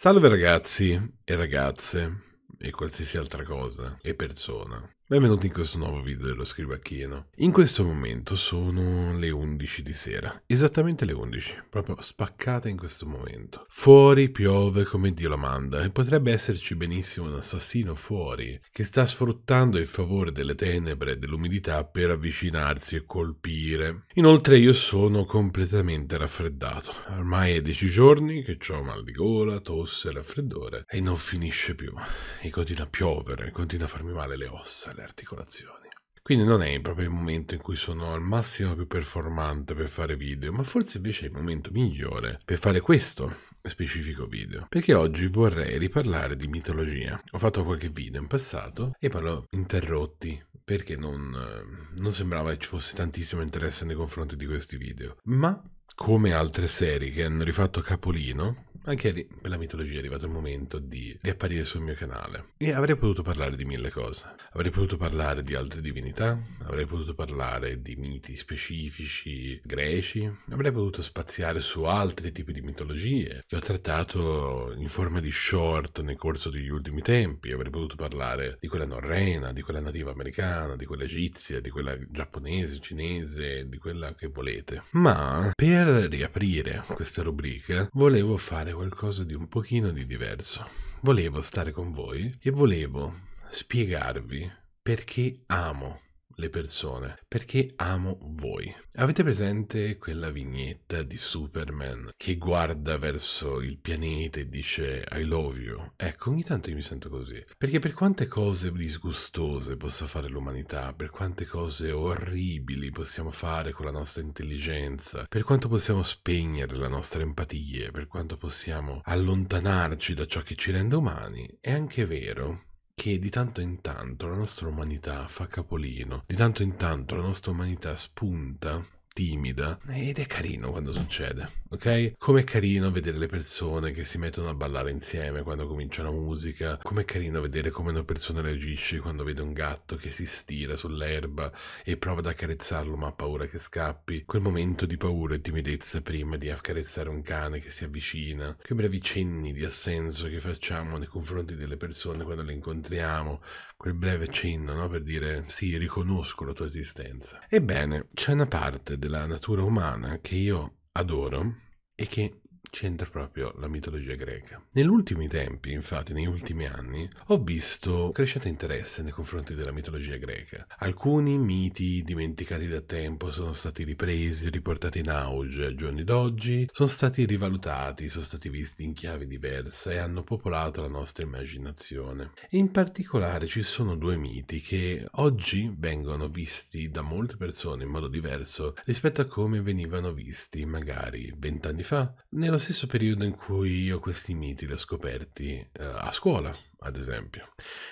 Salve ragazzi e ragazze e qualsiasi altra cosa e persona. Benvenuti in questo nuovo video dello scrivacchino. In questo momento sono le 11 di sera, esattamente le 11, proprio spaccate in questo momento. Fuori piove come Dio la manda e potrebbe esserci benissimo un assassino fuori che sta sfruttando il favore delle tenebre e dell'umidità per avvicinarsi e colpire. Inoltre io sono completamente raffreddato. Ormai è 10 giorni che ho mal di gola, tosse, raffreddore e non finisce più. E continua a piovere, continua a farmi male le ossa le articolazioni. Quindi non è proprio il momento in cui sono al massimo più performante per fare video, ma forse invece è il momento migliore per fare questo specifico video. Perché oggi vorrei riparlare di mitologia. Ho fatto qualche video in passato e poi l'ho interrotti perché non, eh, non sembrava che ci fosse tantissimo interesse nei confronti di questi video. Ma come altre serie che hanno rifatto capolino, anche lì, per la mitologia, è arrivato il momento di riapparire sul mio canale. E avrei potuto parlare di mille cose. Avrei potuto parlare di altre divinità, avrei potuto parlare di miti specifici greci, avrei potuto spaziare su altri tipi di mitologie che ho trattato in forma di short nel corso degli ultimi tempi. Avrei potuto parlare di quella norrena, di quella nativa americana, di quella egizia, di quella giapponese, cinese, di quella che volete. Ma per riaprire questa rubrica volevo fare qualcosa di un pochino di diverso. Volevo stare con voi e volevo spiegarvi perché amo le persone, perché amo voi. Avete presente quella vignetta di Superman che guarda verso il pianeta e dice I love you? Ecco, ogni tanto io mi sento così, perché per quante cose disgustose possa fare l'umanità, per quante cose orribili possiamo fare con la nostra intelligenza, per quanto possiamo spegnere la nostra empatia, per quanto possiamo allontanarci da ciò che ci rende umani, è anche vero che di tanto in tanto la nostra umanità fa capolino, di tanto in tanto la nostra umanità spunta timida ed è carino quando succede, ok? Com'è carino vedere le persone che si mettono a ballare insieme quando comincia la musica, com'è carino vedere come una persona reagisce quando vede un gatto che si stira sull'erba e prova ad accarezzarlo ma ha paura che scappi, quel momento di paura e timidezza prima di accarezzare un cane che si avvicina, che brevi cenni di assenso che facciamo nei confronti delle persone quando le incontriamo, quel breve cenno no? per dire sì, riconosco la tua esistenza. Ebbene, c'è una parte del della natura umana che io adoro e che c'entra proprio la mitologia greca. Negli ultimi tempi, infatti, negli ultimi anni, ho visto crescente interesse nei confronti della mitologia greca. Alcuni miti dimenticati da tempo sono stati ripresi, riportati in auge a giorni d'oggi, sono stati rivalutati, sono stati visti in chiave diversa e hanno popolato la nostra immaginazione. in particolare ci sono due miti che oggi vengono visti da molte persone in modo diverso rispetto a come venivano visti magari vent'anni fa nello nello stesso periodo in cui io questi miti li ho scoperti eh, a scuola, ad esempio.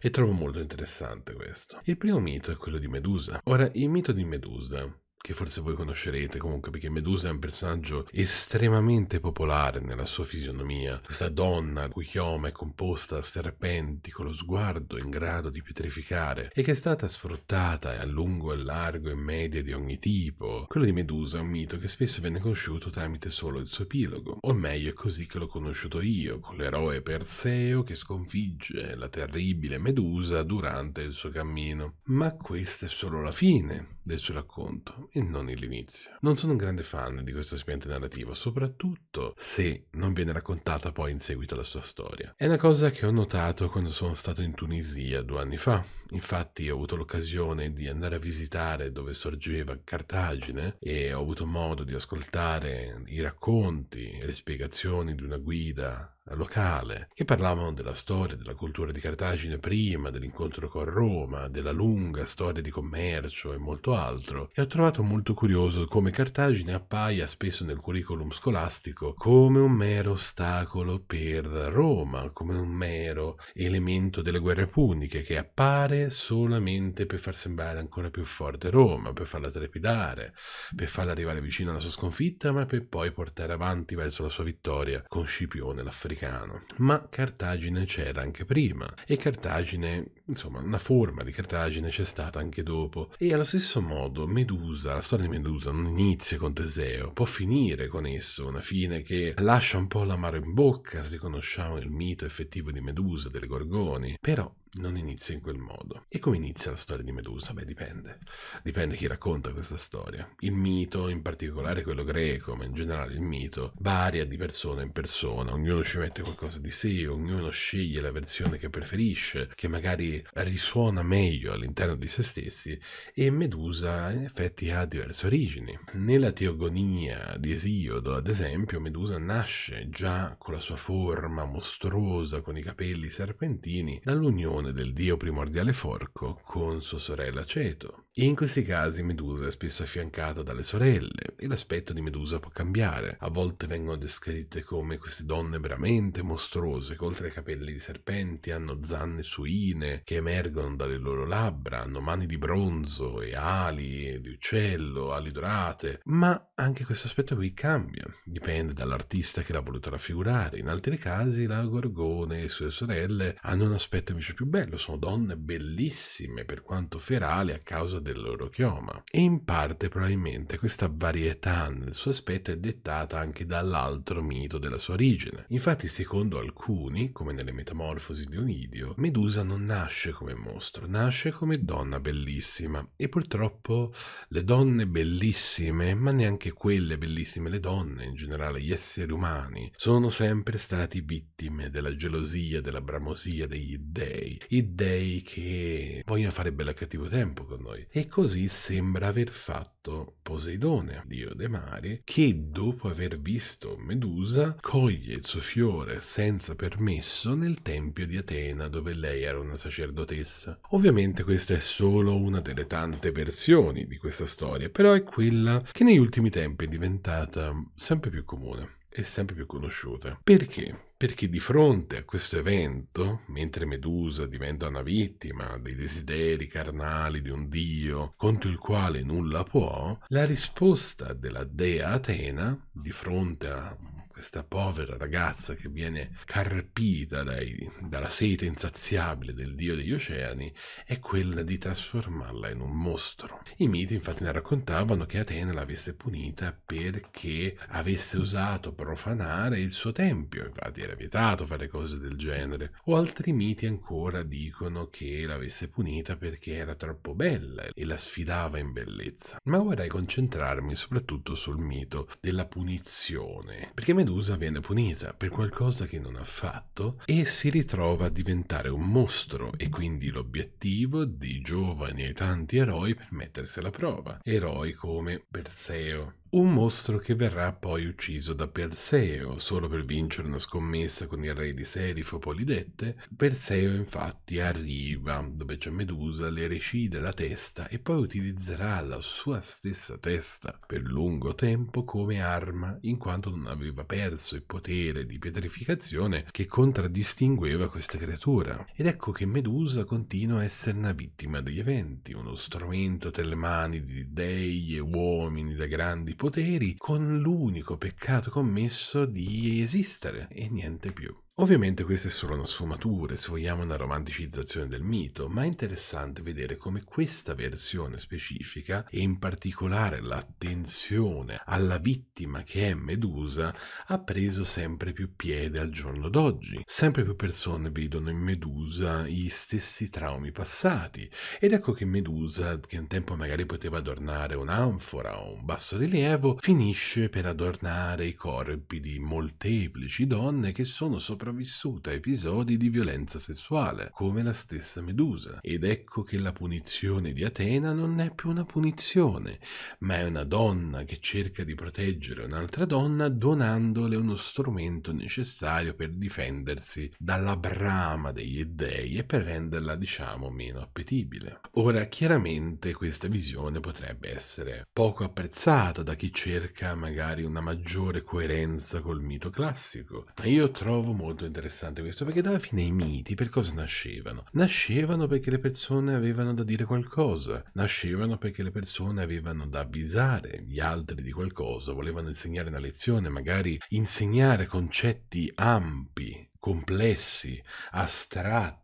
E trovo molto interessante questo. Il primo mito è quello di Medusa. Ora, il mito di Medusa che forse voi conoscerete comunque, perché Medusa è un personaggio estremamente popolare nella sua fisionomia. Questa donna, cui chioma è composta da serpenti, con lo sguardo in grado di pietrificare, e che è stata sfruttata a lungo, e largo e media di ogni tipo. Quello di Medusa è un mito che spesso venne conosciuto tramite solo il suo epilogo, o meglio è così che l'ho conosciuto io, con l'eroe Perseo che sconfigge la terribile Medusa durante il suo cammino. Ma questa è solo la fine del suo racconto e non l'inizio. Non sono un grande fan di questo aspetto narrativo, soprattutto se non viene raccontata poi in seguito la sua storia. È una cosa che ho notato quando sono stato in Tunisia due anni fa. Infatti ho avuto l'occasione di andare a visitare dove sorgeva Cartagine e ho avuto modo di ascoltare i racconti e le spiegazioni di una guida locale, che parlavano della storia della cultura di Cartagine prima dell'incontro con Roma, della lunga storia di commercio e molto altro, e ho trovato molto curioso come Cartagine appaia spesso nel curriculum scolastico come un mero ostacolo per Roma, come un mero elemento delle guerre puniche che appare solamente per far sembrare ancora più forte Roma, per farla trepidare, per farla arrivare vicino alla sua sconfitta, ma per poi portare avanti verso la sua vittoria con Scipione la Fredda africano, ma Cartagine c'era anche prima e Cartagine, insomma, una forma di Cartagine c'è stata anche dopo. E allo stesso modo Medusa, la storia di Medusa non inizia con Teseo, può finire con esso, una fine che lascia un po' l'amaro in bocca se conosciamo il mito effettivo di Medusa, delle Gorgoni, però non inizia in quel modo. E come inizia la storia di Medusa? Beh, dipende. Dipende chi racconta questa storia. Il mito, in particolare quello greco, ma in generale il mito, varia di persona in persona. Ognuno ci mette qualcosa di sé, ognuno sceglie la versione che preferisce, che magari risuona meglio all'interno di se stessi. E Medusa, in effetti, ha diverse origini. Nella Teogonia di Esiodo, ad esempio, Medusa nasce già con la sua forma mostruosa, con i capelli serpentini, dall'unione relazione del dio primordiale Forco con sua sorella Ceto. In questi casi Medusa è spesso affiancata dalle sorelle e l'aspetto di Medusa può cambiare. A volte vengono descritte come queste donne veramente mostruose, che oltre ai capelli di serpenti hanno zanne suine che emergono dalle loro labbra, hanno mani di bronzo e ali di uccello, ali dorate. Ma anche questo aspetto qui cambia, dipende dall'artista che l'ha voluto raffigurare. In altri casi la Gorgone e sue sorelle hanno un aspetto invece più bello, sono donne bellissime per quanto ferali a causa del loro chioma. E in parte probabilmente questa varietà nel suo aspetto è dettata anche dall'altro mito della sua origine. Infatti secondo alcuni, come nelle metamorfosi di Ovidio, Medusa non nasce come mostro, nasce come donna bellissima e purtroppo le donne bellissime, ma neanche quelle bellissime, le donne in generale, gli esseri umani, sono sempre stati vittime della gelosia, della bramosia degli dei i dei che vogliono fare bella cattivo tempo con noi. E così sembra aver fatto Poseidone, dio dei mari, che dopo aver visto Medusa coglie il suo fiore senza permesso nel tempio di Atena dove lei era una sacerdotessa. Ovviamente questa è solo una delle tante versioni di questa storia, però è quella che negli ultimi tempi è diventata sempre più comune e sempre più conosciuta. Perché? perché di fronte a questo evento, mentre Medusa diventa una vittima dei desideri carnali di un dio contro il quale nulla può, la risposta della dea Atena, di fronte a questa povera ragazza che viene carpita dai, dalla sete insaziabile del dio degli oceani è quella di trasformarla in un mostro. I miti infatti ne raccontavano che Atene l'avesse punita perché avesse osato profanare il suo tempio, infatti era vietato fare cose del genere, o altri miti ancora dicono che l'avesse punita perché era troppo bella e la sfidava in bellezza. Ma vorrei concentrarmi soprattutto sul mito della punizione, perché Medusa viene punita per qualcosa che non ha fatto e si ritrova a diventare un mostro e quindi l'obiettivo di giovani e tanti eroi per mettersi alla prova. Eroi come Perseo, un mostro che verrà poi ucciso da Perseo, solo per vincere una scommessa con il re di Serifo Polidette. Perseo infatti arriva, dove c'è Medusa, le recide la testa e poi utilizzerà la sua stessa testa per lungo tempo come arma, in quanto non aveva perso il potere di pietrificazione che contraddistingueva questa creatura. Ed ecco che Medusa continua a essere una vittima degli eventi, uno strumento tra le mani di dei e uomini da grandi poteri con l'unico peccato commesso di esistere e niente più. Ovviamente queste sono solo una sfumatura, se vogliamo una romanticizzazione del mito, ma è interessante vedere come questa versione specifica, e in particolare l'attenzione alla vittima che è Medusa, ha preso sempre più piede al giorno d'oggi. Sempre più persone vedono in Medusa gli stessi traumi passati, ed ecco che Medusa, che un tempo magari poteva adornare un'anfora o un bassorilievo, finisce per adornare i corpi di molteplici donne che sono soprattutto sopravvissuta a episodi di violenza sessuale, come la stessa Medusa. Ed ecco che la punizione di Atena non è più una punizione, ma è una donna che cerca di proteggere un'altra donna donandole uno strumento necessario per difendersi dalla brama degli dei e per renderla, diciamo, meno appetibile. Ora, chiaramente questa visione potrebbe essere poco apprezzata da chi cerca magari una maggiore coerenza col mito classico, ma io trovo molto molto interessante questo, perché alla fine i miti per cosa nascevano? Nascevano perché le persone avevano da dire qualcosa, nascevano perché le persone avevano da avvisare gli altri di qualcosa, volevano insegnare una lezione, magari insegnare concetti ampi complessi, astratti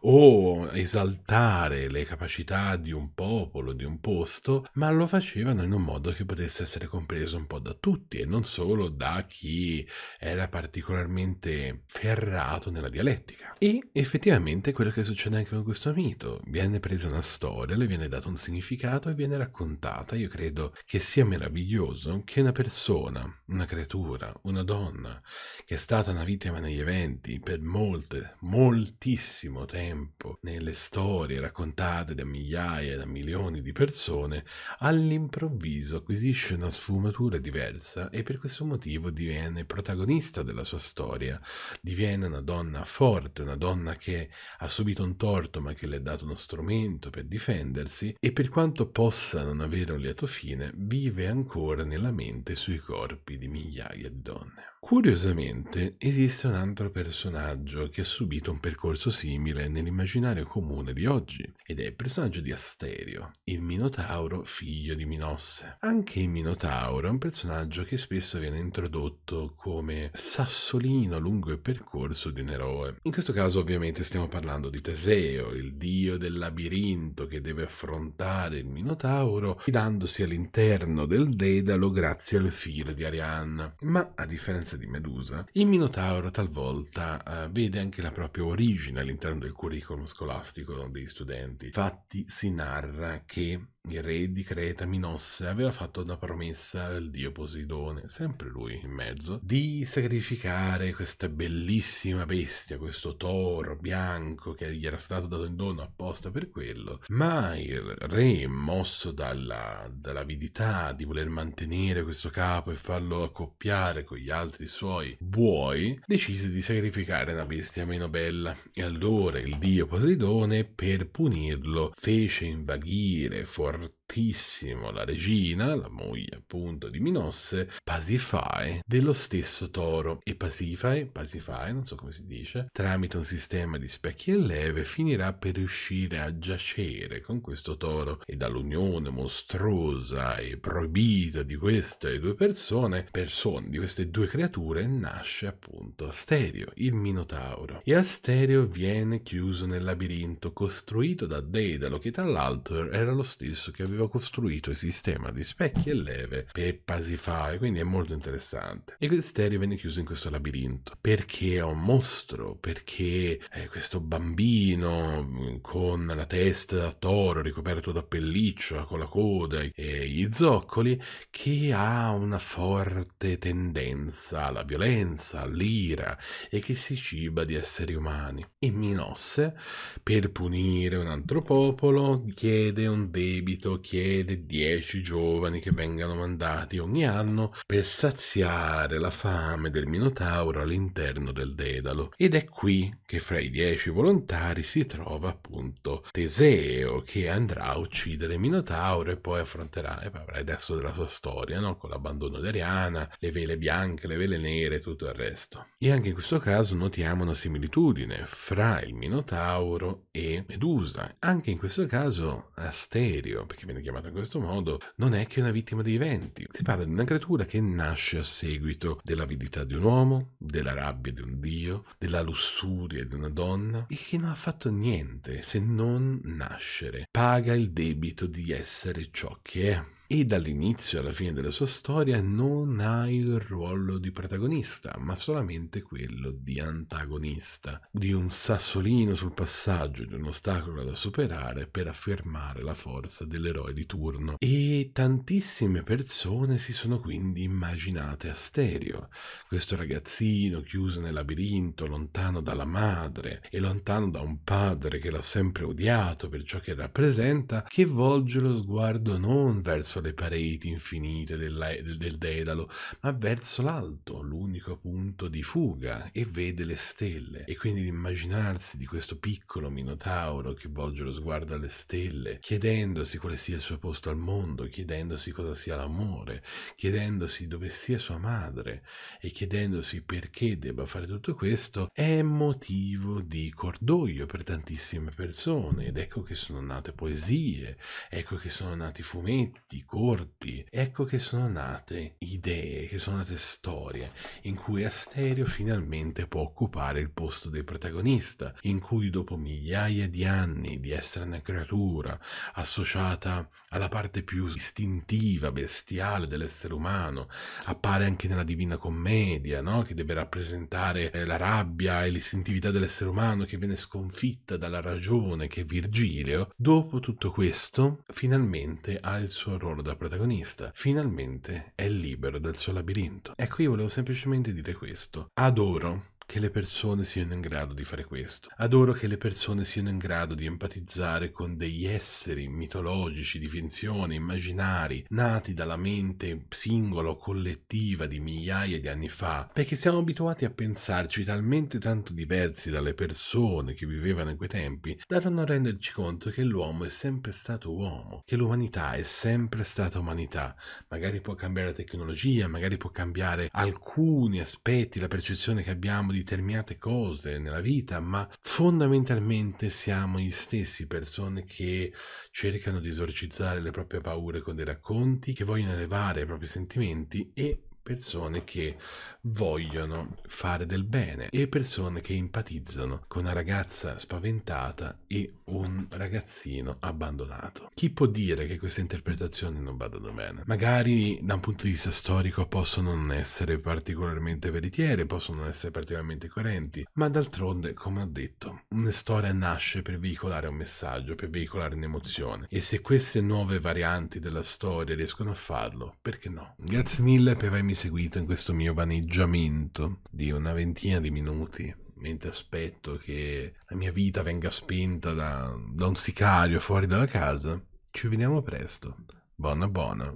o esaltare le capacità di un popolo, di un posto, ma lo facevano in un modo che potesse essere compreso un po' da tutti e non solo da chi era particolarmente ferrato nella dialettica. E effettivamente quello che succede anche con questo mito, viene presa una storia, le viene dato un significato e viene raccontata. Io credo che sia meraviglioso che una persona, una creatura, una donna che è stata una vittima negli eventi, presenti per molte, moltissimo tempo nelle storie raccontate da migliaia, da milioni di persone, all'improvviso acquisisce una sfumatura diversa e per questo motivo diviene protagonista della sua storia, diviene una donna forte, una donna che ha subito un torto ma che le è dato uno strumento per difendersi e per quanto possa non avere un lieto fine, vive ancora nella mente sui corpi di migliaia di donne. Curiosamente esiste un altro personaggio personaggio che ha subito un percorso simile nell'immaginario comune di oggi, ed è il personaggio di Asterio, il Minotauro figlio di Minosse. Anche il Minotauro è un personaggio che spesso viene introdotto come sassolino lungo il percorso di un eroe. In questo caso ovviamente stiamo parlando di Teseo, il dio del labirinto che deve affrontare il Minotauro fidandosi all'interno del Dedalo grazie al figlio di Arianna. Ma a differenza di Medusa, il Minotauro talvolta scelta eh, vede anche la propria origine all'interno del curriculum scolastico degli studenti. Infatti si narra che il re di Creta Minosse aveva fatto una promessa al dio Poseidone, sempre lui in mezzo, di sacrificare questa bellissima bestia, questo toro bianco che gli era stato dato in dono apposta per quello, ma il re, mosso dalla, dall'avidità di voler mantenere questo capo e farlo accoppiare con gli altri suoi buoi, decise di sacrificare una bestia meno bella e allora il dio Poseidone per punirlo fece invaghire, formare Lord moltissimo la regina, la moglie appunto di Minosse, Pasifae, dello stesso toro. E Pasifae, Pasifae, non so come si dice, tramite un sistema di specchi e leve finirà per riuscire a giacere con questo toro e dall'unione mostruosa e proibita di queste due persone, persone di queste due creature, nasce appunto Asterio, il Minotauro. E Asterio viene chiuso nel labirinto costruito da Daedalo che tra l'altro era lo stesso che aveva aveva costruito il sistema di specchi e leve per pasifare, quindi è molto interessante. E Quisterio venne chiuso in questo labirinto perché è un mostro, perché è questo bambino con la testa da toro ricoperto da pelliccia, con la coda e gli zoccoli, che ha una forte tendenza alla violenza, all'ira e che si ciba di esseri umani. E Minosse, per punire un altro popolo, chiede un debito, chiede richiede 10 giovani che vengano mandati ogni anno per saziare la fame del Minotauro all'interno del Dedalo. Ed è qui che fra i 10 volontari si trova appunto Teseo che andrà a uccidere Minotauro e poi affronterà e il resto della sua storia, no? con l'abbandono di Ariana, le vele bianche, le vele nere e tutto il resto. E anche in questo caso notiamo una similitudine fra il Minotauro e Medusa. Anche in questo caso Asterio, perché viene chiamata in questo modo, non è che una vittima dei venti. Si parla di una creatura che nasce a seguito dell'avidità di un uomo, della rabbia di un dio, della lussuria di una donna e che non ha fatto niente se non nascere. Paga il debito di essere ciò che è e dall'inizio alla fine della sua storia non ha il ruolo di protagonista, ma solamente quello di antagonista, di un sassolino sul passaggio, di un ostacolo da superare per affermare la forza dell'eroe di turno. E tantissime persone si sono quindi immaginate Asterio, questo ragazzino chiuso nel labirinto, lontano dalla madre e lontano da un padre che l'ha sempre odiato per ciò che rappresenta, che volge lo sguardo non verso le pareti infinite della, del, del Dedalo, ma verso l'alto, l'unico punto di fuga, e vede le stelle. E quindi l'immaginarsi di questo piccolo minotauro che volge lo sguardo alle stelle, chiedendosi quale sia il suo posto al mondo, chiedendosi cosa sia l'amore, chiedendosi dove sia sua madre e chiedendosi perché debba fare tutto questo, è motivo di cordoglio per tantissime persone. Ed ecco che sono nate poesie, ecco che sono nati fumetti, periodi corti. Ecco che sono nate idee, che sono nate storie, in cui Asterio finalmente può occupare il posto del protagonista, in cui dopo migliaia di anni di essere una creatura associata alla parte più istintiva, bestiale dell'essere umano, appare anche nella Divina Commedia, no? che deve rappresentare eh, la rabbia e l'istintività dell'essere umano che viene sconfitta dalla ragione che è Virgilio, dopo tutto questo finalmente ha il suo ruolo ruolo da protagonista, finalmente è libero dal suo labirinto. Ecco, io volevo semplicemente dire questo. Adoro che le persone siano in grado di fare questo. Adoro che le persone siano in grado di empatizzare con degli esseri mitologici di finzione, immaginari, nati dalla mente singola o collettiva di migliaia di anni fa, perché siamo abituati a pensarci talmente tanto diversi dalle persone che vivevano in quei tempi, da non renderci conto che l'uomo è sempre stato uomo, che l'umanità è sempre stata umanità. Magari può cambiare la tecnologia, magari può cambiare alcuni aspetti, la percezione che abbiamo facciamo determinate cose nella vita, ma fondamentalmente siamo gli stessi persone che cercano di esorcizzare le proprie paure con dei racconti, che vogliono elevare i propri sentimenti e persone che vogliono fare del bene e persone che empatizzano con una ragazza spaventata e un ragazzino abbandonato. Chi può dire che queste interpretazioni non vadano bene? Magari da un punto di vista storico possono non essere particolarmente veritiere, possono non essere particolarmente coerenti, ma d'altronde, come ho detto, una storia nasce per veicolare un messaggio, per veicolare un'emozione e se queste nuove varianti della storia riescono a farlo, perché no? Grazie mille per avermi avermi seguito in questo mio vaneggiamento di una ventina di minuti mentre aspetto che la mia vita venga spenta da, da un sicario fuori dalla casa. Ci vediamo presto. Buona buona.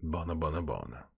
Buona buona buona.